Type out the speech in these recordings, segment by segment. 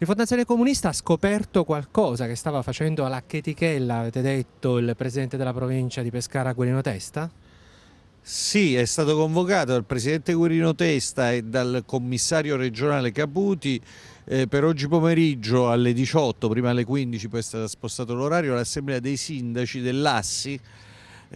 Rifondazione Comunista ha scoperto qualcosa che stava facendo alla Chetichella, avete detto, il presidente della provincia di Pescara, Guerino Testa? Sì, è stato convocato dal presidente Guerino Testa e dal commissario regionale Caputi eh, per oggi pomeriggio alle 18, prima alle 15, poi è stato spostato l'orario, l'assemblea dei sindaci dell'Assi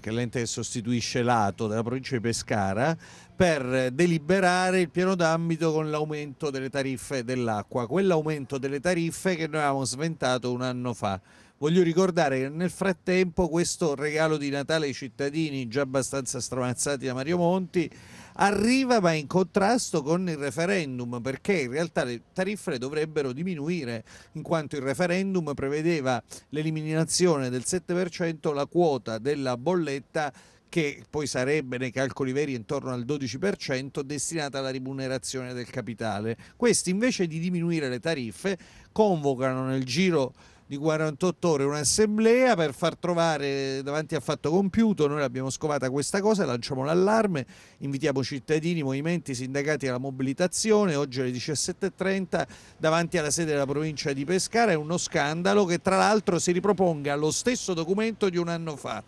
che è l'ente che sostituisce l'ATO della provincia di Pescara, per deliberare il piano d'ambito con l'aumento delle tariffe dell'acqua, quell'aumento delle tariffe che noi avevamo sventato un anno fa. Voglio ricordare che nel frattempo questo regalo di Natale ai cittadini già abbastanza stramazzati da Mario Monti arriva ma in contrasto con il referendum perché in realtà le tariffe dovrebbero diminuire in quanto il referendum prevedeva l'eliminazione del 7% la quota della bolletta che poi sarebbe nei calcoli veri intorno al 12% destinata alla rimunerazione del capitale. Questi invece di diminuire le tariffe convocano nel giro di 48 ore un'assemblea per far trovare davanti a fatto compiuto, noi l'abbiamo scovata questa cosa, lanciamo l'allarme, invitiamo cittadini, movimenti, sindacati alla mobilitazione, oggi alle 17.30 davanti alla sede della provincia di Pescara, è uno scandalo che tra l'altro si riproponga allo stesso documento di un anno fa.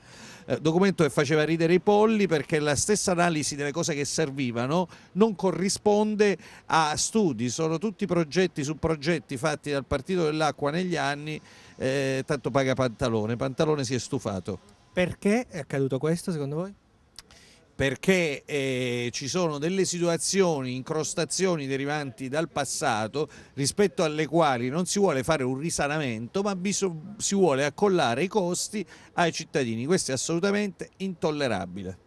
Eh, documento che faceva ridere i polli perché la stessa analisi delle cose che servivano non corrisponde a studi, sono tutti progetti su progetti fatti dal Partito dell'Acqua negli anni, eh, tanto paga Pantalone, Pantalone si è stufato. Perché è accaduto questo secondo voi? perché eh, ci sono delle situazioni, incrostazioni derivanti dal passato rispetto alle quali non si vuole fare un risanamento ma si vuole accollare i costi ai cittadini. Questo è assolutamente intollerabile.